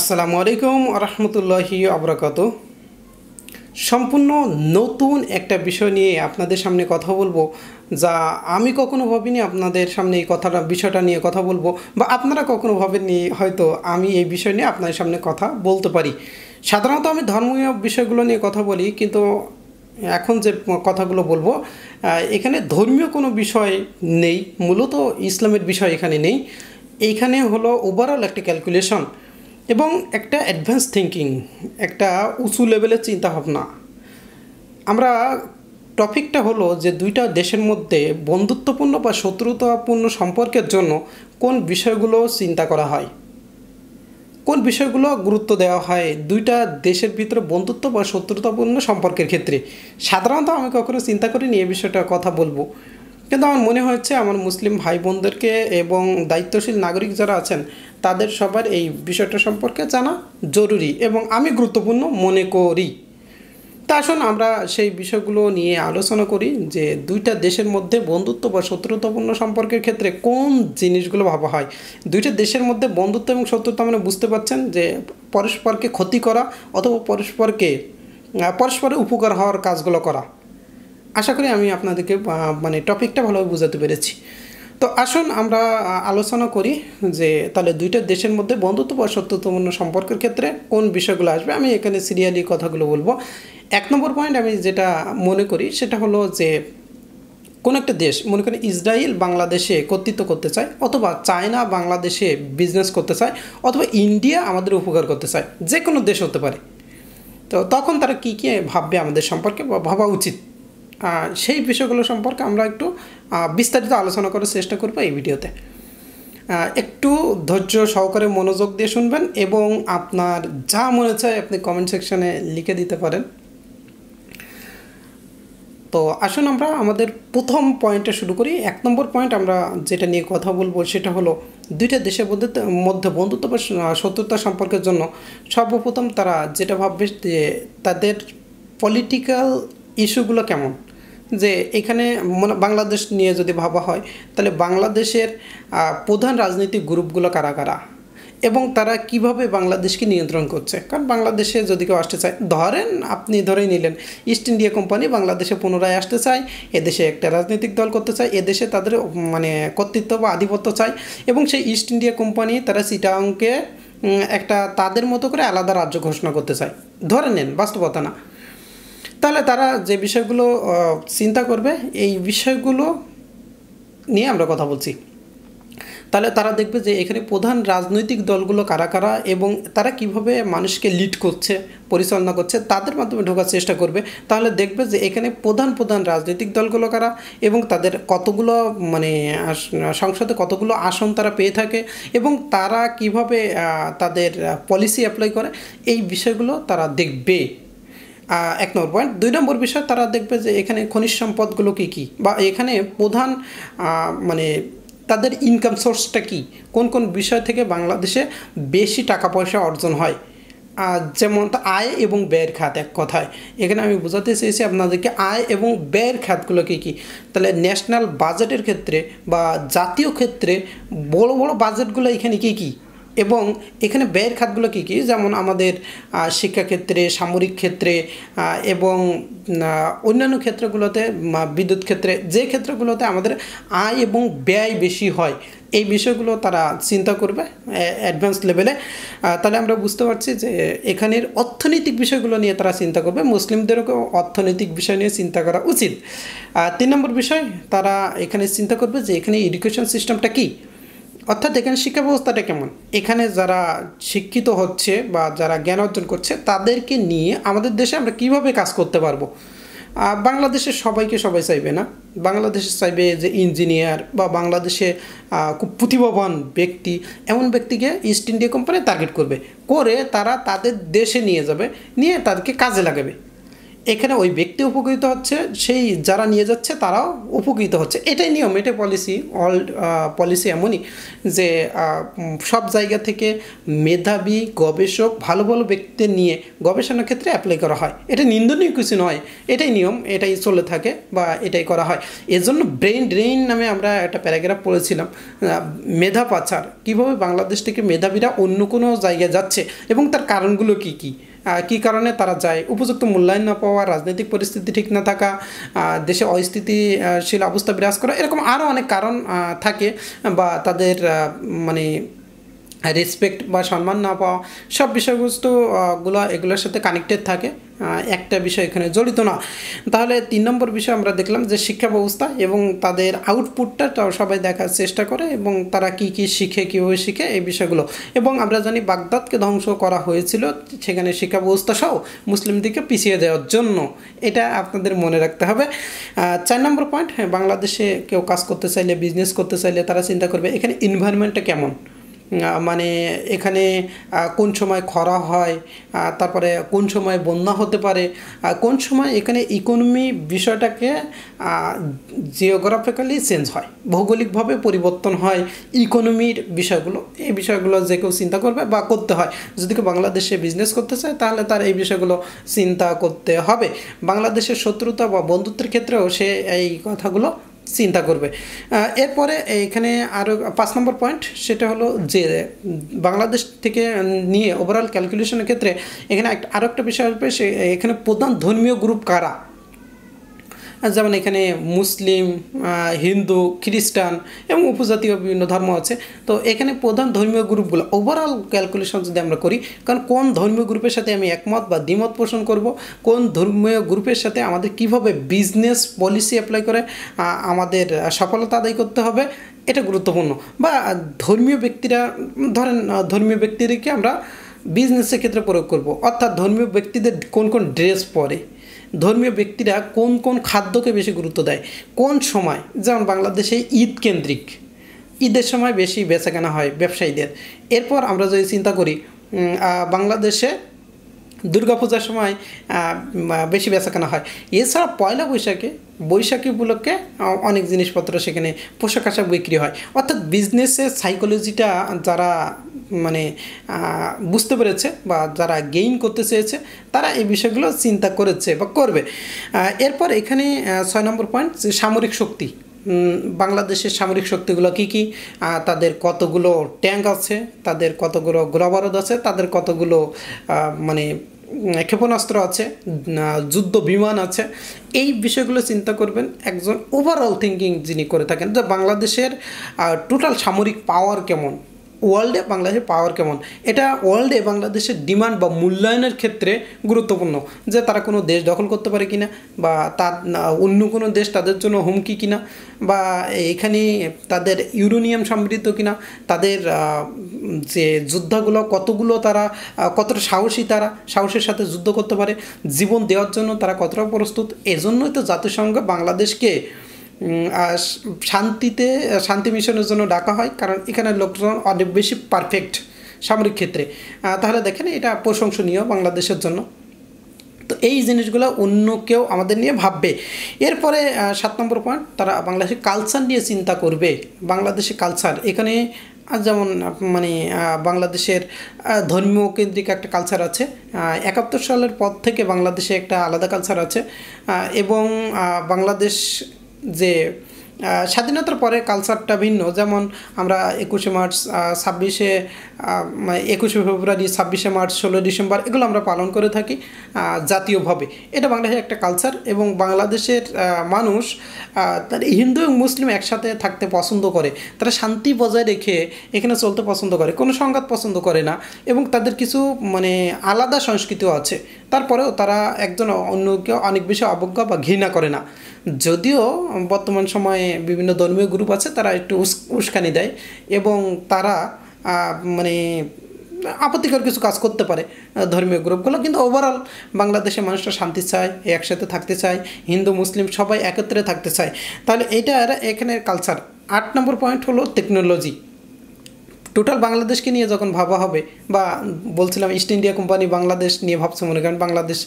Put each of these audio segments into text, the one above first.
আসসালামু আলাইকুম রহমতুল্লাহি আবরাকাত সম্পূর্ণ নতুন একটা বিষয় নিয়ে আপনাদের সামনে কথা বলবো যা আমি কখনো ভাবিনি আপনাদের সামনে এই কথাটা বিষয়টা নিয়ে কথা বলবো বা আপনারা কখনো ভাবেননি হয়তো আমি এই বিষয় নিয়ে আপনাদের সামনে কথা বলতে পারি সাধারণত আমি ধর্মীয় বিষয়গুলো নিয়ে কথা বলি কিন্তু এখন যে কথাগুলো বলবো এখানে ধর্মীয় কোনো বিষয় নেই মূলত ইসলামের বিষয় এখানে নেই এইখানে হলো ওভারঅল একটা ক্যালকুলেশন এবং একটা অ্যাডভান্স থিঙ্কিং একটা উঁচু লেভেলের চিন্তাভাবনা আমরা টপিকটা হলো যে দুইটা দেশের মধ্যে বন্ধুত্বপূর্ণ বা শত্রুতাপূর্ণ সম্পর্কের জন্য কোন বিষয়গুলো চিন্তা করা হয় কোন বিষয়গুলো গুরুত্ব দেওয়া হয় দুইটা দেশের ভিতরে বন্ধুত্ব বা শত্রুতাপূর্ণ সম্পর্কের ক্ষেত্রে সাধারণত আমি কখনো চিন্তা করিনি এই বিষয়টা কথা বলবো কিন্তু আমার মনে হয়েছে আমার মুসলিম ভাই বোনদেরকে এবং দায়িত্বশীল নাগরিক যারা আছেন তাদের সবার এই বিষয়টা সম্পর্কে জানা জরুরি এবং আমি গুরুত্বপূর্ণ মনে করি তা আসুন আমরা সেই বিষয়গুলো নিয়ে আলোচনা করি যে দুইটা দেশের মধ্যে বন্ধুত্ব বা শত্রুতাপূর্ণ সম্পর্কের ক্ষেত্রে কোন জিনিসগুলো ভাবা হয় দুইটা দেশের মধ্যে বন্ধুত্ব এবং শত্রুতা মানে বুঝতে পারছেন যে পরস্পরকে ক্ষতি করা অথবা পরস্পরকে পরস্পরের উপকার হওয়ার কাজগুলো করা আশা করি আমি আপনাদেরকে মানে টপিকটা ভালোভাবে বোঝাতে পেরেছি তো আসুন আমরা আলোচনা করি যে তাহলে দুইটা দেশের মধ্যে বন্ধুত্ব বা সত্যতমূন্য সম্পর্কের ক্ষেত্রে কোন বিষয়গুলো আসবে আমি এখানে সিরিয়ালি কথাগুলো বলবো এক নম্বর পয়েন্ট আমি যেটা মনে করি সেটা হলো যে কোনো একটা দেশ মনে করেন ইসরায়েল বাংলাদেশে কর্তৃত্ব করতে চায় অথবা চায়না বাংলাদেশে বিজনেস করতে চায় অথবা ইন্ডিয়া আমাদের উপকার করতে চায় যে কোনো দেশ হতে পারে তো তখন তারা কী কী ভাববে আমাদের সম্পর্কে বা ভাবা উচিত সেই বিষয়গুলো সম্পর্কে আমরা একটু বিস্তারিত আলোচনা করার চেষ্টা করবো এই ভিডিওতে একটু ধৈর্য সহকারে মনোযোগ দিয়ে শুনবেন এবং আপনার যা মনে চায় আপনি কমেন্ট সেকশানে লিখে দিতে পারেন তো আসুন আমরা আমাদের প্রথম পয়েন্টে শুরু করি এক নম্বর পয়েন্ট আমরা যেটা নিয়ে কথা বলবো সেটা হলো দুইটা দেশের মধ্যে মধ্যে বন্ধুত্ব বা শত্রুতা সম্পর্কের জন্য সর্বপ্রথম তারা যেটা ভাববে যে তাদের পলিটিক্যাল ইস্যুগুলো কেমন যে এখানে বাংলাদেশ নিয়ে যদি ভাবা হয় তাহলে বাংলাদেশের প্রধান রাজনৈতিক গ্রুপগুলো কারা কারা এবং তারা কিভাবে বাংলাদেশকে নিয়ন্ত্রণ করছে কারণ বাংলাদেশে যদি কেউ আসতে চায় ধরেন আপনি ধরেই নিলেন ইস্ট ইন্ডিয়া কোম্পানি বাংলাদেশে পুনরায় আসতে চায় এদেশে একটা রাজনৈতিক দল করতে চায় এদেশে তাদের মানে কর্তৃত্ব বা আধিপত্য চায় এবং সেই ইস্ট ইন্ডিয়া কোম্পানি তারা সিটাংকে একটা তাদের মতো করে আলাদা রাজ্য ঘোষণা করতে চায় ধরে নেন বাস্তবতা না তাহলে তারা যে বিষয়গুলো চিন্তা করবে এই বিষয়গুলো নিয়ে আমরা কথা বলছি তাহলে তারা দেখবে যে এখানে প্রধান রাজনৈতিক দলগুলো কারা কারা এবং তারা কিভাবে মানুষকে লিড করছে পরিচালনা করছে তাদের মাধ্যমে ঢোকার চেষ্টা করবে তাহলে দেখবে যে এখানে প্রধান প্রধান রাজনৈতিক দলগুলো কারা এবং তাদের কতগুলো মানে সংসদে কতগুলো আসন তারা পেয়ে থাকে এবং তারা কিভাবে তাদের পলিসি অ্যাপ্লাই করে এই বিষয়গুলো তারা দেখবে এক নম্বর পয়েন্ট দুই নম্বর বিষয় তারা দেখবে যে এখানে খনিজ সম্পদগুলো কী কী বা এখানে প্রধান মানে তাদের ইনকাম সোর্সটা কী কোন কোন বিষয় থেকে বাংলাদেশে বেশি টাকা পয়সা অর্জন হয় যেমন আয় এবং ব্যয়ের খাত এক কথায় এখানে আমি বোঝাতে চেয়েছি আপনাদেরকে আয় এবং ব্যয়ের খাতগুলো কী কী তাহলে ন্যাশনাল বাজেটের ক্ষেত্রে বা জাতীয় ক্ষেত্রে বড় বড় বাজেটগুলো এখানে কী কী এবং এখানে ব্যয়ের খাতগুলো কী কী যেমন আমাদের শিক্ষাক্ষেত্রে সামরিক ক্ষেত্রে এবং অন্যান্য ক্ষেত্রগুলোতে বিদ্যুৎ ক্ষেত্রে যে ক্ষেত্রগুলোতে আমাদের আয় এবং ব্যয় বেশি হয় এই বিষয়গুলো তারা চিন্তা করবে অ্যাডভান্স লেভেলে তাহলে আমরা বুঝতে পারছি যে এখানের অর্থনৈতিক বিষয়গুলো নিয়ে তারা চিন্তা করবে মুসলিমদেরকেও অর্থনৈতিক বিষয় নিয়ে চিন্তা করা উচিত তিন নম্বর বিষয় তারা এখানে চিন্তা করবে যে এখানে এডুকেশন সিস্টেমটা কী অর্থাৎ এখানে শিক্ষা ব্যবস্থাটা কেমন এখানে যারা শিক্ষিত হচ্ছে বা যারা জ্ঞান অর্জন করছে তাদেরকে নিয়ে আমাদের দেশে আমরা কিভাবে কাজ করতে পারবো বাংলাদেশে সবাইকে সবাই চাইবে না বাংলাদেশে চাইবে যে ইঞ্জিনিয়ার বা বাংলাদেশে খুব প্রতিভাবান ব্যক্তি এমন ব্যক্তিকে ইস্ট ইন্ডিয়া কোম্পানি টার্গেট করবে করে তারা তাদের দেশে নিয়ে যাবে নিয়ে তাদেরকে কাজে লাগাবে এখানে ওই ব্যক্তি উপকৃত হচ্ছে সেই যারা নিয়ে যাচ্ছে তারাও উপকৃত হচ্ছে এটাই নিয়ম এটাই পলিসি অল পলিসি এমনই যে সব জায়গা থেকে মেধাবী গবেষক ভালো ভালো ব্যক্তিদের নিয়ে গবেষণার ক্ষেত্রে অ্যাপ্লাই করা হয় এটা নিন্দনীয় কিছু নয় এটাই নিয়ম এটাই চলে থাকে বা এটাই করা হয় এজন্য ব্রেন ড্রেইন নামে আমরা একটা প্যারাগ্রাফ পড়েছিলাম মেধা পাচার কীভাবে বাংলাদেশ থেকে মেধাবীরা অন্য কোনো জায়গায় যাচ্ছে এবং তার কারণগুলো কী কী কি কারণে তারা যায় উপযুক্ত মূল্যায়ন না পাওয়া রাজনৈতিক পরিস্থিতি ঠিক না থাকা দেশে অস্থিতিশীল অবস্থা বিরাজ করা এরকম আরও অনেক কারণ থাকে বা তাদের মানে রেসপেক্ট বা সম্মান না পাওয়া সব বিষয়বস্তুগুলো এগুলোর সাথে কানেক্টেড থাকে একটা বিষয় এখানে জড়িত না তাহলে তিন নম্বর বিষয় আমরা দেখলাম যে শিক্ষা ব্যবস্থা এবং তাদের আউটপুটটা সবাই দেখার চেষ্টা করে এবং তারা কি কি শিখে কীভাবে শিখে এই বিষয়গুলো এবং আমরা জানি বাগদাদকে ধ্বংস করা হয়েছিল সেখানে শিক্ষা ব্যবস্থা সহ মুসলিমদেরকে পিছিয়ে দেওয়ার জন্য এটা আপনাদের মনে রাখতে হবে চার নম্বর পয়েন্ট হ্যাঁ, বাংলাদেশে কেউ কাজ করতে চাইলে বিজনেস করতে চাইলে তারা চিন্তা করবে এখানে এনভায়রনমেন্টটা কেমন মানে এখানে কোন সময় খরা হয় তারপরে কোন সময় বন্যা হতে পারে কোন সময় এখানে ইকোনমি বিষয়টাকে জিওগ্রাফিক্যালি চেঞ্জ হয় ভৌগোলিকভাবে পরিবর্তন হয় ইকোনমির বিষয়গুলো এই বিষয়গুলো যে কেউ চিন্তা করবে বা করতে হয় যদি কেউ বাংলাদেশে বিজনেস করতে চায় তাহলে তার এই বিষয়গুলো চিন্তা করতে হবে বাংলাদেশের শত্রুতা বা বন্ধুত্বের ক্ষেত্রেও সে এই কথাগুলো চিন্তা করবে এরপরে এখানে আরও পাঁচ নম্বর পয়েন্ট সেটা হলো যে বাংলাদেশ থেকে নিয়ে ওভারঅল ক্যালকুলেশনের ক্ষেত্রে এখানে আরও একটা বিষয় আসবে সে এখানে প্রধান ধর্মীয় গ্রুপ কারা যেমন এখানে মুসলিম হিন্দু খ্রিস্টান এবং উপজাতীয় বিভিন্ন ধর্ম আছে তো এখানে প্রধান ধর্মীয় গ্রুপগুলো ওভারঅল ক্যালকুলেশন যদি আমরা করি কারণ কোন ধর্মীয় গ্রুপের সাথে আমি একমত বা দ্বিমত পোষণ করব কোন ধর্মীয় গ্রুপের সাথে আমাদের কিভাবে বিজনেস পলিসি অ্যাপ্লাই করে আমাদের সফলতা আদায় করতে হবে এটা গুরুত্বপূর্ণ বা ধর্মীয় ব্যক্তিরা ধরেন ধর্মীয় ব্যক্তিদেরকে আমরা বিজনেসের ক্ষেত্রে প্রয়োগ করব অর্থাৎ ধর্মীয় ব্যক্তিদের কোন কোন ড্রেস পরে ধর্মীয় ব্যক্তিরা কোন কোন খাদ্যকে বেশি গুরুত্ব দেয় কোন সময় যেমন বাংলাদেশে ঈদ কেন্দ্রিক ঈদের সময় বেশি বেচাকেনা হয় ব্যবসায়ীদের এরপর আমরা যদি চিন্তা করি বাংলাদেশে দুর্গাপূজার সময় বেশি বেচাকেনা হয় এছাড়া পয়লা বৈশাখে বৈশাখী উপলক্ষে অনেক জিনিসপত্র সেখানে পোশাক আশাক বিক্রি হয় অর্থাৎ বিজনেসের সাইকোলজিটা যারা মানে বুঝতে পেরেছে বা যারা গেইন করতে চেয়েছে তারা এই বিষয়গুলো চিন্তা করেছে বা করবে এরপর এখানে ছয় নম্বর পয়েন্ট সামরিক শক্তি বাংলাদেশের সামরিক শক্তিগুলো কি কি তাদের কতগুলো ট্যাঙ্ক আছে তাদের কতগুলো গোলাবারদ আছে তাদের কতগুলো মানে ক্ষেপণাস্ত্র আছে যুদ্ধ বিমান আছে এই বিষয়গুলো চিন্তা করবেন একজন ওভারঅল থিঙ্কিং যিনি করে থাকেন যে বাংলাদেশের টোটাল সামরিক পাওয়ার কেমন ওয়ার্ল্ডে বাংলাদেশের পাওয়ার কেমন এটা ওয়ার্ল্ডে বাংলাদেশের ডিমান্ড বা মূল্যায়নের ক্ষেত্রে গুরুত্বপূর্ণ যে তারা কোনো দেশ দখল করতে পারে কিনা বা তার অন্য কোনো দেশ তাদের জন্য হুমকি কিনা বা এখানে তাদের ইউরোনিয়াম সমৃদ্ধ কিনা তাদের যে যোদ্ধাগুলো কতগুলো তারা কতটা সাহসী তারা সাহসের সাথে যুদ্ধ করতে পারে জীবন দেওয়ার জন্য তারা কতটা প্রস্তুত এজন্যই তো জাতিসংঘ বাংলাদেশকে শান্তিতে শান্তি মিশনের জন্য ডাকা হয় কারণ এখানের লোকজন অনেক বেশি পারফেক্ট সামরিক ক্ষেত্রে তাহলে দেখেন এটা প্রশংসনীয় বাংলাদেশের জন্য তো এই জিনিসগুলো অন্য কেউ আমাদের নিয়ে ভাববে এরপরে সাত নম্বর পয়েন্ট তারা বাংলাদেশের কালচার নিয়ে চিন্তা করবে বাংলাদেশের কালচার এখানে যেমন মানে বাংলাদেশের ধর্মীয় কেন্দ্রিক একটা কালচার আছে একাত্তর সালের পর থেকে বাংলাদেশে একটা আলাদা কালচার আছে এবং বাংলাদেশ যে স্বাধীনতার পরে কালচারটা ভিন্ন যেমন আমরা একুশে মার্চ ছাব্বিশে মানে একুশে ফেব্রুয়ারি ছাব্বিশে মার্চ ষোলো ডিসেম্বর এগুলো আমরা পালন করে থাকি জাতীয়ভাবে এটা বাংলাদেশের একটা কালচার এবং বাংলাদেশের মানুষ তার হিন্দু এবং মুসলিম একসাথে থাকতে পছন্দ করে তারা শান্তি বজায় রেখে এখানে চলতে পছন্দ করে কোনো সংঘাত পছন্দ করে না এবং তাদের কিছু মানে আলাদা সংস্কৃতিও আছে তারপরেও তারা একজন অন্যকে অনেক বেশি অবজ্ঞা বা ঘৃণা করে না যদিও বর্তমান সময়ে বিভিন্ন ধর্মীয় গ্রুপ আছে তারা একটু উস্কানি দেয় এবং তারা মানে আপত্তিকর কিছু কাজ করতে পারে ধর্মীয় গ্রুপগুলো কিন্তু ওভারঅল বাংলাদেশে মানুষরা শান্তি চায় একসাথে থাকতে চায় হিন্দু মুসলিম সবাই একত্রে থাকতে চায় তাহলে এটা এখানের কালচার আট নম্বর পয়েন্ট হলো টেকনোলজি টোটাল বাংলাদেশকে নিয়ে যখন ভাবা হবে বা বলছিলাম ইস্ট ইন্ডিয়া কোম্পানি বাংলাদেশ নিয়ে ভাবছে মনে করেন বাংলাদেশ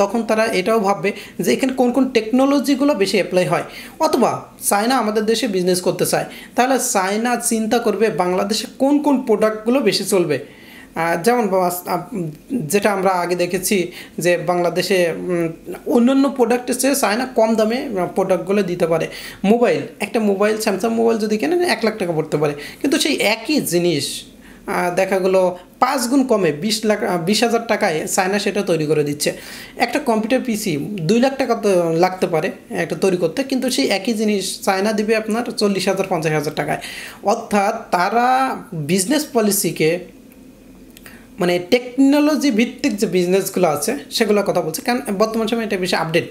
তখন তারা এটাও ভাববে যে এখানে কোন কোন টেকনোলজিগুলো বেশি অ্যাপ্লাই হয় অথবা চায়না আমাদের দেশে বিজনেস করতে চায় তাহলে চায়না চিন্তা করবে বাংলাদেশে কোন কোন প্রোডাক্টগুলো বেশি চলবে যেমন যেটা আমরা আগে দেখেছি যে বাংলাদেশে অন্যান্য প্রোডাক্টের চেয়ে চায়না কম দামে প্রোডাক্টগুলো দিতে পারে মোবাইল একটা মোবাইল স্যামসাং মোবাইল যদি কেনেন এক লাখ টাকা পড়তে পারে কিন্তু সেই একই জিনিস দেখা গেলো পাঁচ গুণ কমে বিশ লাখ বিশ হাজার টাকায় চায়না সেটা তৈরি করে দিচ্ছে একটা কম্পিউটার পিসি দুই লাখ টাকা তো লাগতে পারে একটা তৈরি করতে কিন্তু সেই একই জিনিস চায়না দিবে আপনার চল্লিশ হাজার পঞ্চাশ হাজার টাকায় অর্থাৎ তারা বিজনেস পলিসিকে মানে টেকনোলজি ভিত্তিক যে বিজনেসগুলো আছে সেগুলোর কথা বলছে কারণ বর্তমান সময় এটা বেশি আপডেট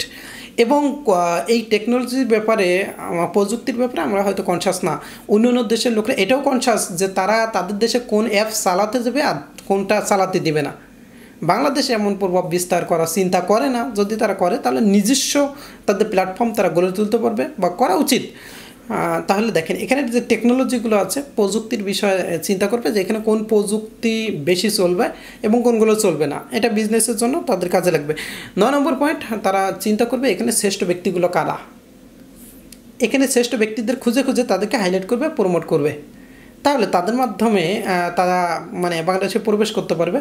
এবং এই টেকনোলজির ব্যাপারে প্রযুক্তির ব্যাপারে আমরা হয়তো কনসাস না অন্য অন্য দেশের লোকরা এটাও কনসাস যে তারা তাদের দেশে কোন অ্যাপ চালাতে দেবে আর কোনটা চালাতে দেবে না বাংলাদেশে এমন প্রভাব বিস্তার করার চিন্তা করে না যদি তারা করে তাহলে নিজস্ব তাদের প্ল্যাটফর্ম তারা গড়ে তুলতে পারবে বা করা উচিত তাহলে দেখেন এখানে যে টেকনোলজিগুলো আছে প্রযুক্তির বিষয়ে চিন্তা করবে যে এখানে কোন প্রযুক্তি বেশি চলবে এবং কোনগুলো চলবে না এটা বিজনেসের জন্য তাদের কাজে লাগবে নয় নম্বর পয়েন্ট তারা চিন্তা করবে এখানে শ্রেষ্ঠ ব্যক্তিগুলো কারা এখানে শ্রেষ্ঠ ব্যক্তিদের খুঁজে খুঁজে তাদেরকে হাইলাইট করবে প্রমোট করবে তাহলে তাদের মাধ্যমে তারা মানে বাংলাদেশে প্রবেশ করতে পারবে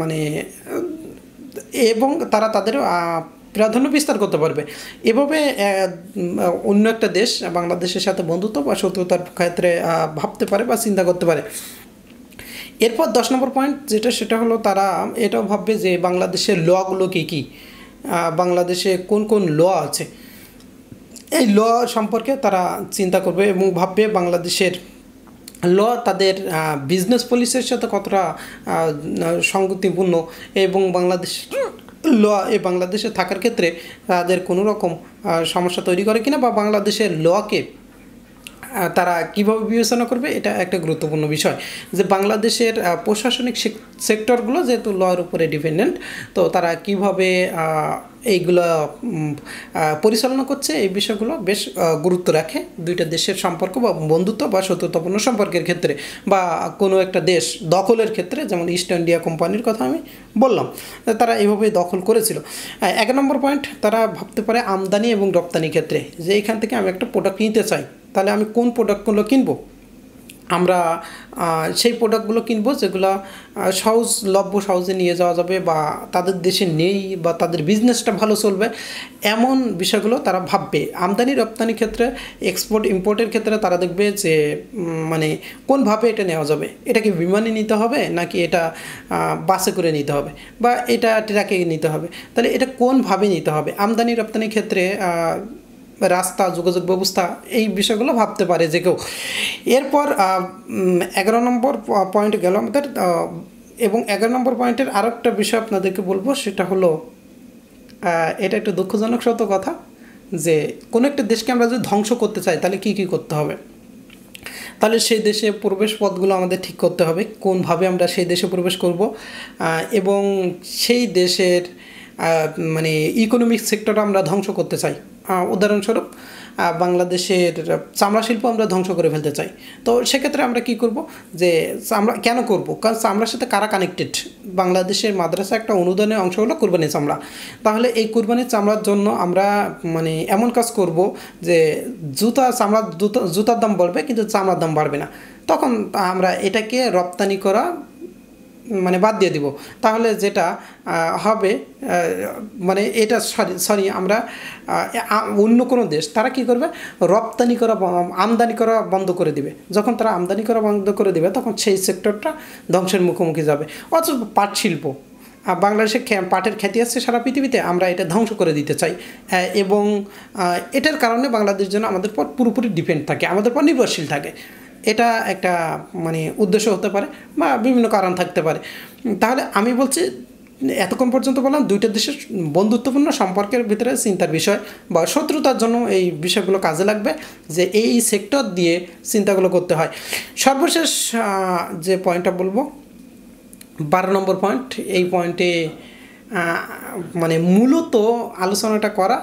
মানে এবং তারা তাদের প্রাধান্য বিস্তার করতে পারবে এভাবে অন্য একটা দেশ বাংলাদেশের সাথে বন্ধুত্ব বা শত্রুতার ক্ষেত্রে ভাবতে পারে বা চিন্তা করতে পারে এরপর দশ নম্বর পয়েন্ট যেটা সেটা হলো তারা এটাও ভাববে যে বাংলাদেশের লগুলো কী কী বাংলাদেশে কোন কোন ল আছে এই ল সম্পর্কে তারা চিন্তা করবে এবং ভাববে বাংলাদেশের ল তাদের বিজনেস পলিসির সাথে কতটা সংগতিপূর্ণ এবং বাংলাদেশ ল এ বাংলাদেশে থাকার ক্ষেত্রে তাদের কোনো রকম সমস্যা তৈরি করে কিনা বা বাংলাদেশের লকে তারা কিভাবে বিবেচনা করবে এটা একটা গুরুত্বপূর্ণ বিষয় যে বাংলাদেশের প্রশাসনিক সেক্টরগুলো যেহেতু লয়ের উপরে ডিপেন্ডেন্ট তো তারা কিভাবে এইগুলো পরিচালনা করছে এই বিষয়গুলো বেশ গুরুত্ব রাখে দুইটা দেশের সম্পর্ক বা বন্ধুত্ব বা শত্রুতাপূর্ণ সম্পর্কের ক্ষেত্রে বা কোনো একটা দেশ দখলের ক্ষেত্রে যেমন ইস্ট ইন্ডিয়া কোম্পানির কথা আমি বললাম তারা এইভাবে দখল করেছিল এক নম্বর পয়েন্ট তারা ভাবতে পারে আমদানি এবং রপ্তানি ক্ষেত্রে যে এইখান থেকে আমি একটা প্রোডাক্ট নিতে চাই তাহলে আমি কোন প্রোডাক্টগুলো কিনবো আমরা সেই প্রোডাক্টগুলো কিনবো যেগুলো লভ্য সহজে নিয়ে যাওয়া যাবে বা তাদের দেশে নেই বা তাদের বিজনেসটা ভালো চলবে এমন বিষয়গুলো তারা ভাববে আমদানি রপ্তানির ক্ষেত্রে এক্সপোর্ট ইম্পোর্টের ক্ষেত্রে তারা দেখবে যে মানে কোনভাবে এটা নেওয়া যাবে এটা কি বিমানে নিতে হবে নাকি এটা বাসে করে নিতে হবে বা এটা ট্রাকে নিতে হবে তাহলে এটা কোনভাবে নিতে হবে আমদানি রপ্তানির ক্ষেত্রে রাস্তা যোগাযোগ ব্যবস্থা এই বিষয়গুলো ভাবতে পারে যে কেউ এরপর এগারো নম্বর পয়েন্ট গেল আমাদের এবং এগারো নম্বর পয়েন্টের আরও একটা বিষয় আপনাদেরকে বলবো সেটা হলো এটা একটা দুঃখজনক সত্য কথা যে কোনো একটা দেশকে আমরা যদি ধ্বংস করতে চাই তাহলে কি কি করতে হবে তাহলে সেই দেশে প্রবেশ পথগুলো আমাদের ঠিক করতে হবে কোনভাবে আমরা সেই দেশে প্রবেশ করব এবং সেই দেশের মানে ইকোনমিক সেক্টর আমরা ধ্বংস করতে চাই উদাহরণস্বরূপ বাংলাদেশের চামড়া শিল্প আমরা ধ্বংস করে ফেলতে চাই তো সেক্ষেত্রে আমরা কি করব যে চামড়া কেন করব কারণ চামড়ার সাথে কারা কানেক্টেড বাংলাদেশের মাদ্রাসা একটা অনুদানের অংশ হলো কুরবানি চামড়া তাহলে এই কোরবানি চামড়ার জন্য আমরা মানে এমন কাজ করব যে জুতা চামড়া জুতা জুতার দাম বাড়বে কিন্তু চামড়ার দাম বাড়বে না তখন আমরা এটাকে রপ্তানি করা মানে বাদ দিয়ে দিব তাহলে যেটা হবে মানে এটা সরি সরি আমরা অন্য কোনো দেশ তারা কি করবে রপ্তানি করা আমদানি করা বন্ধ করে দিবে যখন তারা আমদানি করা বন্ধ করে দিবে তখন সেই সেক্টরটা ধ্বংসের মুখোমুখি যাবে অথচ পাট শিল্প বাংলাদেশে পাটের খ্যাতি আসছে সারা পৃথিবীতে আমরা এটা ধ্বংস করে দিতে চাই এবং এটার কারণে বাংলাদেশ যেন আমাদের পর পুরোপুরি ডিপেন্ড থাকে আমাদের পর নির্ভরশীল থাকে এটা একটা মানে উদ্দেশ্য হতে পারে বা বিভিন্ন কারণ থাকতে পারে তাহলে আমি বলছি এতক্ষণ পর্যন্ত বললাম দুইটা দেশের বন্ধুত্বপূর্ণ সম্পর্কের ভিতরে চিন্তার বিষয় বা শত্রুতার জন্য এই বিষয়গুলো কাজে লাগবে যে এই সেক্টর দিয়ে চিন্তাগুলো করতে হয় সর্বশেষ যে পয়েন্টটা বলবো বারো নম্বর পয়েন্ট এই পয়েন্টে মানে মূলত আলোচনাটা করা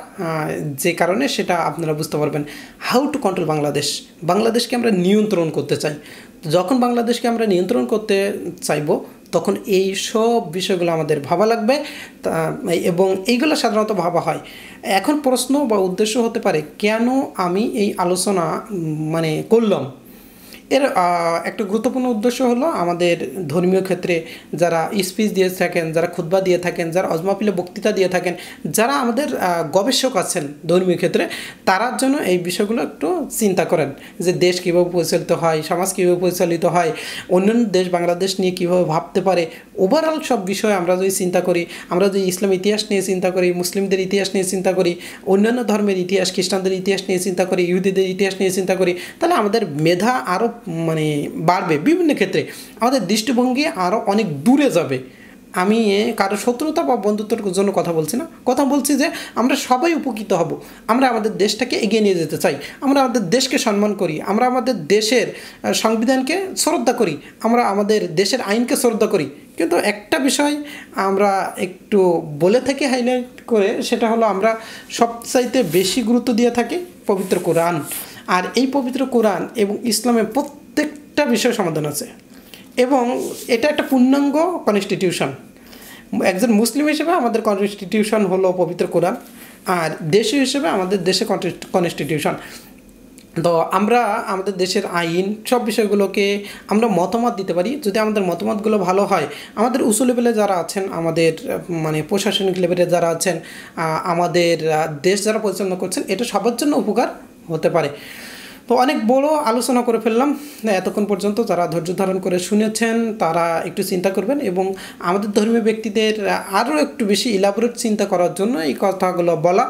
যে কারণে সেটা আপনারা বুঝতে পারবেন হাউ টু কন্ট্রোল বাংলাদেশ বাংলাদেশকে আমরা নিয়ন্ত্রণ করতে চাই যখন বাংলাদেশকে আমরা নিয়ন্ত্রণ করতে চাইব তখন এই সব বিষয়গুলো আমাদের ভাবা লাগবে এবং এইগুলো সাধারণত ভাবা হয় এখন প্রশ্ন বা উদ্দেশ্য হতে পারে কেন আমি এই আলোচনা মানে করলাম এর একটা গুরুত্বপূর্ণ উদ্দেশ্য হলো আমাদের ধর্মীয় ক্ষেত্রে যারা স্পিচ দিয়ে থাকেন যারা খুদ্া দিয়ে থাকেন যারা অজমাপিলে বক্তৃতা দিয়ে থাকেন যারা আমাদের গবেষক আছেন ধর্মীয় ক্ষেত্রে তারার জন্য এই বিষয়গুলো একটু চিন্তা করেন যে দেশ কীভাবে পরিচালিত হয় সমাজ কীভাবে পরিচালিত হয় অন্যান্য দেশ বাংলাদেশ নিয়ে কীভাবে ভাবতে পারে ওভারঅল সব বিষয়ে আমরা যদি চিন্তা করি আমরা যদি ইসলাম ইতিহাস নিয়ে চিন্তা করি মুসলিমদের ইতিহাস নিয়ে চিন্তা করি অন্যান্য ধর্মের ইতিহাস খ্রিস্টানদের ইতিহাস নিয়ে চিন্তা করি ইহুদিদের ইতিহাস নিয়ে চিন্তা করি তাহলে আমাদের মেধা আরও মানে বাড়বে বিভিন্ন ক্ষেত্রে আমাদের দৃষ্টিভঙ্গি আরও অনেক দূরে যাবে আমি কারো শত্রুতা বা বন্ধুত্বের জন্য কথা বলছি না কথা বলছি যে আমরা সবাই উপকৃত হব আমরা আমাদের দেশটাকে এগিয়ে নিয়ে যেতে চাই আমরা আমাদের দেশকে সম্মান করি আমরা আমাদের দেশের সংবিধানকে শ্রদ্ধা করি আমরা আমাদের দেশের আইনকে শ্রদ্ধা করি কিন্তু একটা বিষয় আমরা একটু বলে থাকি হাইলাইট করে সেটা হলো আমরা সবচাইতে বেশি গুরুত্ব দিয়ে থাকি পবিত্র কোরআন আর এই পবিত্র কোরআন এবং ইসলামের প্রত্যেকটা বিষয় সমাধান আছে এবং এটা একটা পূর্ণাঙ্গ কনস্টিটিউশন একজন মুসলিম হিসেবে আমাদের কনস্টিটিউশন হলো পবিত্র কোরআন আর দেশ হিসেবে আমাদের দেশে কনস্টিটিউশন তো আমরা আমাদের দেশের আইন সব বিষয়গুলোকে আমরা মতামত দিতে পারি যদি আমাদের মতামতগুলো ভালো হয় আমাদের উঁচু লেভেলে যারা আছেন আমাদের মানে প্রশাসনিক লেভেলে যারা আছেন আমাদের দেশ যারা পরিচালনা করছেন এটা সবার জন্য উপকার হতে পারে তো অনেক বড় আলোচনা করে ফেললাম এতক্ষণ পর্যন্ত যারা ধৈর্য ধারণ করে শুনেছেন তারা একটু চিন্তা করবেন এবং আমাদের ধর্মীয় ব্যক্তিদের আরও একটু বেশি ইলাবোরেট চিন্তা করার জন্য এই কথাগুলো বলা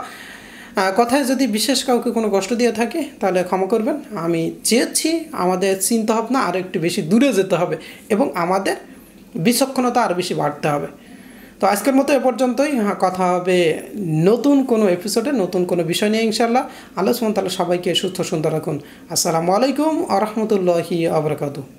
কথায় যদি বিশেষ কাউকে কোনো কষ্ট দিয়ে থাকে তাহলে ক্ষমা করবেন আমি চেয়েছি আমাদের চিন্তা ভাবনা আরও একটু বেশি দূরে যেতে হবে এবং আমাদের বিচক্ষণতা আরও বেশি বাড়তে হবে তো আজকের মতো এ পর্যন্তই হ্যাঁ, কথা হবে নতুন কোনো এপিসোডে নতুন কোনো বিষয় নিয়ে ইনশাল্লাহ আলোচনা তাহলে সবাইকে সুস্থ সুন্দর রাখুন আসসালামু আলাইকুম আ রহমতুল্লাহি আবরকাতু